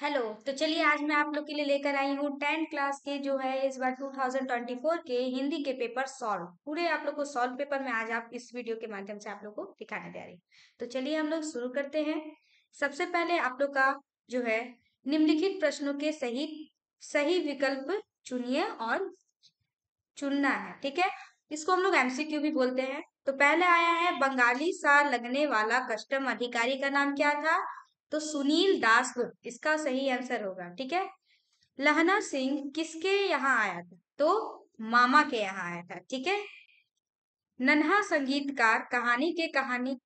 hello तो चलिए आज मैं आप लोग के लिए लेकर आई हूँ टेंथ क्लास के जो है इस बार 2024 के हिंदी के पेपर सॉल्व पूरे आप लोग को सॉल्व पेपर में आज आप इस वीडियो के माध्यम से आप लोग को दिखाने जा रही हूँ तो चलिए हम लोग शुरू करते हैं सबसे पहले आप लोग का जो है निम्नलिखित प्रश्नों के सही सही विकल्प चुनिए और चुनना है ठीक है इसको हम लोग एमसीक्यू भी बोलते हैं तो पहले आया है बंगाली सा लगने वाला कस्टम अधिकारी का नाम क्या था तो सुनील दास इसका सही आंसर होगा ठीक है लहना सिंह किसके यहाँ आया था तो मामा के यहाँ आया था ठीक है नन्हा संगीतकार कहानी के कहानी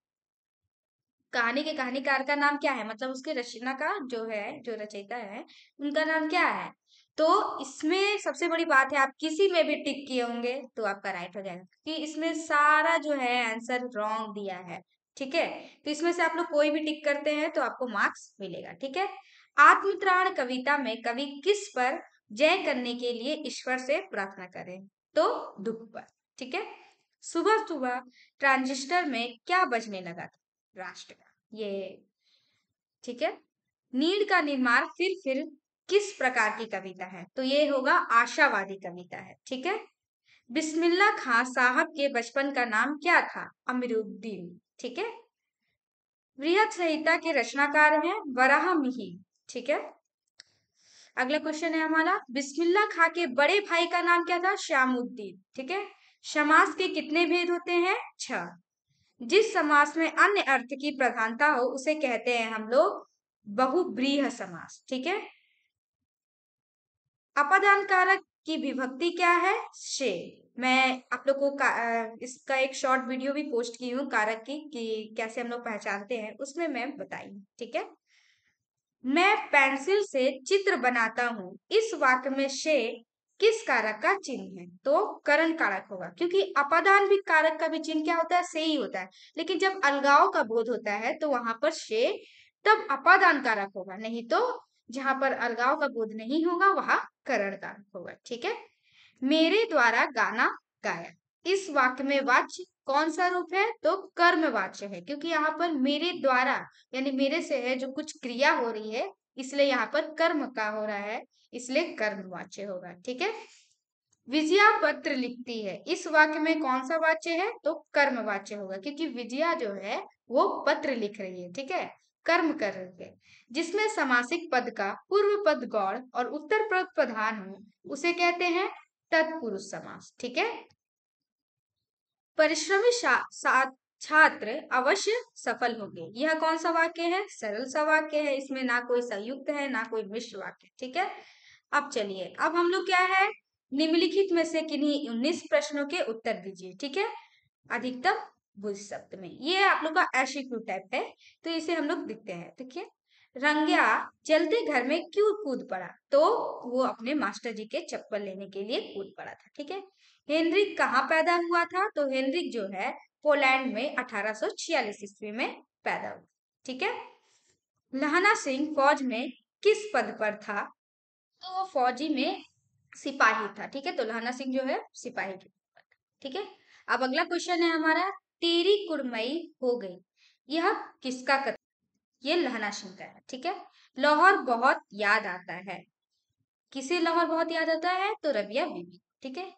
कहानी के कहानीकार का नाम क्या है मतलब उसके रचना का जो है जो रचयिता है उनका नाम क्या है तो इसमें सबसे बड़ी बात है आप किसी में भी टिक किए होंगे तो आपका राइट हो जाएगा क्योंकि इसमें सारा जो है आंसर रॉन्ग दिया है ठीक है तो इसमें से आप लोग कोई भी टिक करते हैं तो आपको मार्क्स मिलेगा ठीक है आत्मत्राण कविता में कवि किस पर जय करने के लिए ईश्वर से प्रार्थना करें तो दुख पर ठीक है सुबह सुबह ट्रांजिस्टर में क्या बजने लगा था राष्ट्र का ये ठीक है नील का निर्माण फिर फिर किस प्रकार की कविता है तो ये होगा आशावादी कविता है ठीक है बिस्मिल्ला खां साहब के बचपन का नाम क्या था अमिरुद्दीन ठीक है वृहत संहिता के रचनाकार हैं वराह मिही ठीक है अगला क्वेश्चन है हमारा बिस्मिल्ला खा के बड़े भाई का नाम क्या था श्यामुद्दीन ठीक है समास के कितने भेद होते हैं छह जिस समास में अन्य अर्थ की प्रधानता हो उसे कहते हैं हम लोग बहुब्रीह समास ठीक है अपदान कारक की विभक्ति क्या है शे मैं आप लोग को इसका एक शॉर्ट वीडियो भी पोस्ट की हूँ कारक की कि कैसे हम लोग पहचानते हैं उसमें मैं बताई ठीक है मैं पेंसिल से चित्र बनाता हूँ इस वाक्य में शे किस कारक का चिन्ह है तो करण कारक होगा क्योंकि अपादान भी कारक का भी चिन्ह क्या होता है से ही होता है लेकिन जब अलगाव का बोध होता है तो वहां पर शे तब अपादान कारक होगा नहीं तो जहां पर अलगाव का बोध नहीं होगा वहां करण कारक होगा ठीक है मेरे द्वारा गाना गाया इस वाक्य में वाच्य कौन सा रूप है तो कर्म वाच्य है क्योंकि यहाँ पर मेरे द्वारा यानी मेरे से जो कुछ क्रिया हो रही है इसलिए यहाँ पर कर्म का हो रहा है इसलिए कर्म वाच्य होगा ठीक है विजया पत्र लिखती है इस वाक्य में कौन सा वाच्य है तो कर्म वाच्य होगा क्योंकि विजया जो है वो पत्र लिख रही है ठीक है कर्म कर रही है जिसमें समासिक पद का पूर्व पद गौड़ और उत्तर पद प्रधान हो उसे कहते हैं तत्पुरुष समास ठीक है परिश्रमी छात्र अवश्य सफल होंगे यह कौन सा वाक्य है सरल सा वाक्य है इसमें ना कोई संयुक्त है ना कोई मिश्र वाक्य ठीक है अब चलिए अब हम लोग क्या है निम्नलिखित में से किन्हीं उन्नीस प्रश्नों के उत्तर दीजिए ठीक है अधिकतम बुद्ध शब्द में ये आप लोग का एशिक्यू टाइप है तो इसे हम लोग दिखते हैं ठीक है रंग्या जलते घर में क्यों कूद पड़ा तो वो अपने मास्टर जी के चप्पल लेने के लिए कूद पड़ा था ठीक है हेनरिक कहाँ पैदा हुआ था तो हेनरिक जो है पोलैंड में 1846 ईस्वी में पैदा हुआ ठीक है लहना सिंह फौज में किस पद पर था तो वो फौजी में सिपाही था ठीक है तो लहना सिंह जो है सिपाही के ठीक है अब अगला क्वेश्चन है हमारा तेरी कुड़मई हो गई यह किसका ये लहना शंकर है ठीक है लाहौर बहुत याद आता है किसे लाहौर बहुत याद आता है तो रबिया बीबी ठीक है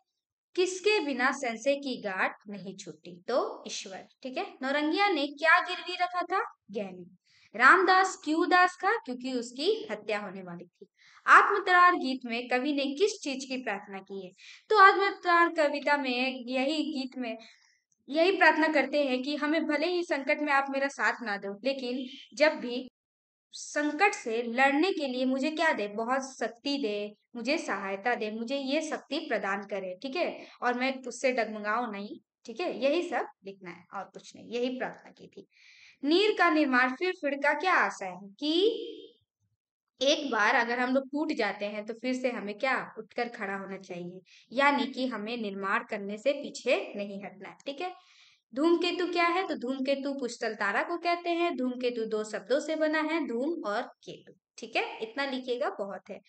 किसके बिना सेंसे की गांठ नहीं छूटी तो ईश्वर ठीक है नौरंगिया ने क्या गिरवी रखा था गहने रामदास क्यों दास का क्योंकि उसकी हत्या होने वाली थी आत्मतरार गीत में कवि ने किस चीज की प्रार्थना की है तो आत्मतरार कविता में यही गीत में यही प्रार्थना करते हैं कि हमें भले ही संकट में आप मेरा साथ ना दो लेकिन जब भी संकट से लड़ने के लिए मुझे क्या दे बहुत शक्ति दे मुझे सहायता दे मुझे ये शक्ति प्रदान करे ठीक है और मैं उससे डगमगाऊ नहीं ठीक है यही सब लिखना है और कुछ नहीं यही प्रार्थना की थी नीर का निर्माण फिर फिर का क्या आशा है कि एक बार अगर हम लोग टूट जाते हैं तो फिर से हमें क्या उठकर खड़ा होना चाहिए यानी कि हमें निर्माण करने से पीछे नहीं हटना ठीक है धूमकेतु क्या है तो धूमकेतु पुष्टल तारा को कहते हैं धूमकेतु दो शब्दों से बना है धूम और केतु ठीक है इतना लिखिएगा बहुत है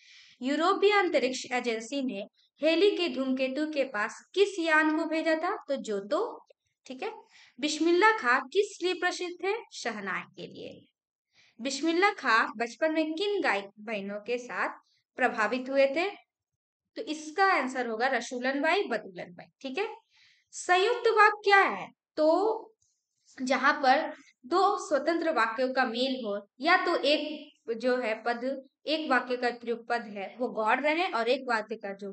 यूरोपीय अंतरिक्ष एजेंसी ने हेली के धूमकेतु के पास किस यान को भेजा था तो जोतो ठीक है बिस्मिल्ला खा किस लिए प्रसिद्ध है शहनाई के लिए बिस्मिल्ला खां बचपन में किन गायक बहनों के साथ प्रभावित हुए थे तो इसका आंसर होगा रसूलन बाई बदुलन बाई ठीक है संयुक्त वाक्य क्या है तो जहां पर दो स्वतंत्र वाक्यों का मेल हो या तो एक जो है पद एक वाक्य का जो पद है वो गौड़ रहे और एक वाक्य का जो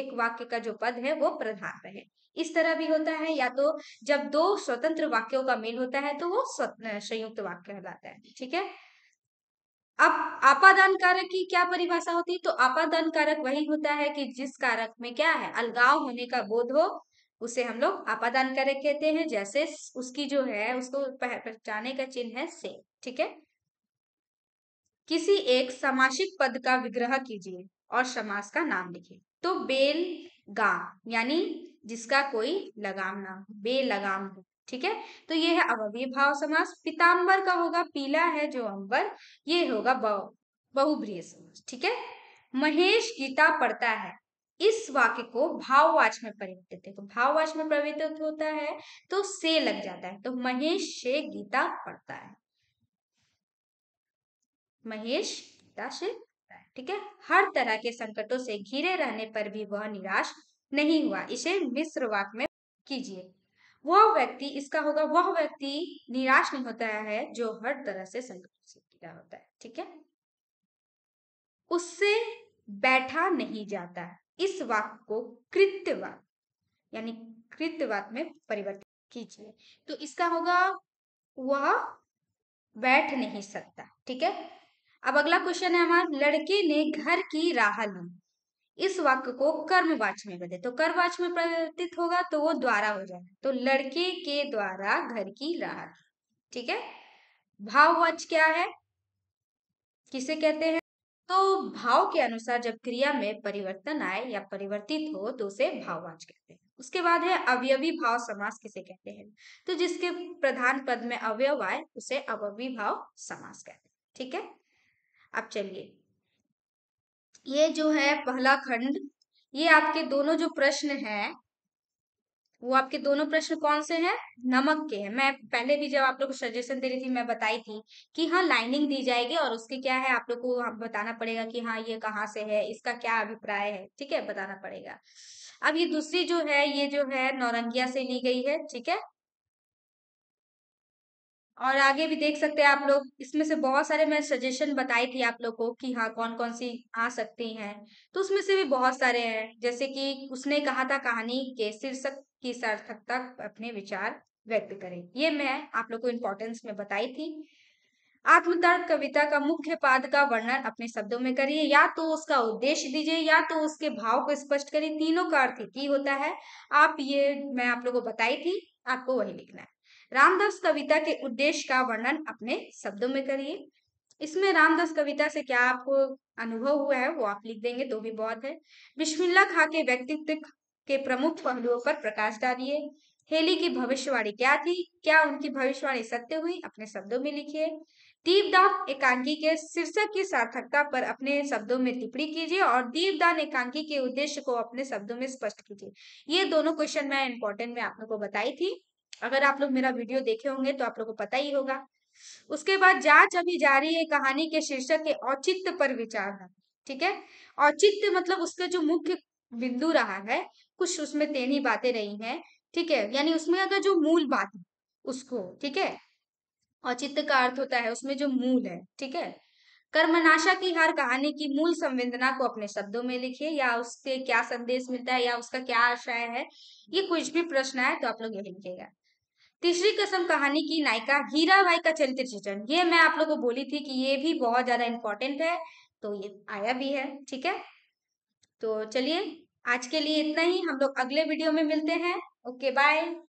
एक वाक्य का जो पद है वो प्रधान रहे इस तरह भी होता है या तो जब दो स्वतंत्र वाक्यों का मेल होता है तो वो संयुक्त वाक्य कहलाता है ठीक है अब आपादान कारक की क्या परिभाषा होती है तो आपादान कारक वही होता है कि जिस कारक में क्या है अलगाव होने का बोध हो उसे हम लोग आपादान कारक कहते हैं जैसे उसकी जो है उसको पहचाने का चिन्ह है से ठीक है किसी एक समासिक पद का विग्रह कीजिए और समास का नाम लिखिए तो बेल गा यानी जिसका कोई लगाम ना हो बेलगाम हो ठीक है तो ये है अवयवी भाव समास पिताम्बर का होगा पीला है जो अंबर ये होगा बहुभ्रिय समास ठीक है महेश गीता पढ़ता है इस वाक्य को भाववाच में परिवर्तित है तो भाववाच में परिवर्तित होता है तो से लग जाता है तो महेश से गीता पढ़ता है महेश निराश ठीक है हर तरह के संकटों से घिरे रहने पर भी वह निराश नहीं हुआ इसे मिश्र वाक में कीजिए वह व्यक्ति इसका होगा वह व्यक्ति निराश नहीं होता है जो हर तरह से संकटों से घिरा होता है ठीक है उससे बैठा नहीं जाता इस वाक को कृत्यवाक यानी कृत्यवाक में परिवर्तित कीजिए तो इसका होगा वह बैठ नहीं सकता ठीक है अब अगला क्वेश्चन है हमारा लड़के ने घर की राह ली इस वाक्य को कर्मवाच में बदले तो कर्मवाच में परिवर्तित होगा तो वो द्वारा हो जाए तो लड़के के द्वारा घर की राह ठीक है भाववाच क्या है किसे कहते हैं तो भाव के अनुसार जब क्रिया में परिवर्तन आए या परिवर्तित हो तो उसे भाववाच कहते हैं उसके बाद है अवयवी भाव समास किसे कहते हैं तो जिसके प्रधान पद में अवयव आए उसे अवयवी भाव समास कहते हैं ठीक है अब चलिए ये जो है पहला खंड ये आपके दोनों जो प्रश्न है वो आपके दोनों प्रश्न कौन से हैं नमक के हैं मैं पहले भी जब आप लोग को सजेशन दे रही थी मैं बताई थी कि हाँ लाइनिंग दी जाएगी और उसके क्या है आप लोग को हाँ, बताना पड़ेगा कि हाँ ये कहाँ से है इसका क्या अभिप्राय है ठीक है बताना पड़ेगा अब ये दूसरी जो है ये जो है नौरंगिया से ली गई है ठीक है और आगे भी देख सकते हैं आप लोग इसमें से बहुत सारे मैं सजेशन बताई थी आप लोग को कि हाँ कौन कौन सी आ सकती हैं तो उसमें से भी बहुत सारे हैं जैसे कि उसने कहा था कहानी के शीर्षक की सार्थकता अपने विचार व्यक्त करें ये मैं आप लोग को इम्पोर्टेंस में बताई थी आत्मदर्द कविता का मुख्य पाद का वर्णन अपने शब्दों में करिए या तो उसका उद्देश्य दीजिए या तो उसके भाव को स्पष्ट करिए तीनों का अर्थ की ही होता है आप ये मैं आप लोगों को बताई थी आपको वही लिखना है रामदास कविता के उद्देश्य का वर्णन अपने शब्दों में करिए इसमें रामदास कविता से क्या आपको अनुभव हुआ है वो आप लिख देंगे तो भी बहुत है बिस्मिल्ला खा के व्यक्तित्व के प्रमुख पहलुओं पर प्रकाश डालिए हेली की भविष्यवाणी क्या थी क्या उनकी भविष्यवाणी सत्य हुई अपने शब्दों में लिखिए दीपदान एकांकी के शीर्षक की सार्थकता पर अपने शब्दों में टिप्पणी कीजिए और दीपदान एकांकी के उद्देश्य को अपने शब्दों में स्पष्ट कीजिए ये दोनों क्वेश्चन मैं इंपॉर्टेंट में आप लोग को बताई थी अगर आप लोग मेरा वीडियो देखे होंगे तो आप लोग को पता ही होगा उसके बाद जांच अभी जारी है कहानी के शीर्षक के औचित्य पर विचार है ठीक है औचित्य मतलब उसका जो मुख्य बिंदु रहा है कुछ उसमें तेनी बातें रही हैं ठीक है यानी उसमें अगर जो मूल बात है उसको ठीक है औचित्य का अर्थ होता है उसमें जो मूल है ठीक है कर्मनाशा की हर कहानी की मूल संवेदना को अपने शब्दों में लिखिए या उसके क्या संदेश मिलता है या उसका क्या आशय है ये कुछ भी प्रश्न है तो आप लोग यही लिखेगा तीसरी कसम कहानी की नायिका हीरा भाई का चरित्र चित्रण ये मैं आप लोग को बोली थी कि ये भी बहुत ज्यादा इंपॉर्टेंट है तो ये आया भी है ठीक है तो चलिए आज के लिए इतना ही हम लोग अगले वीडियो में मिलते हैं ओके बाय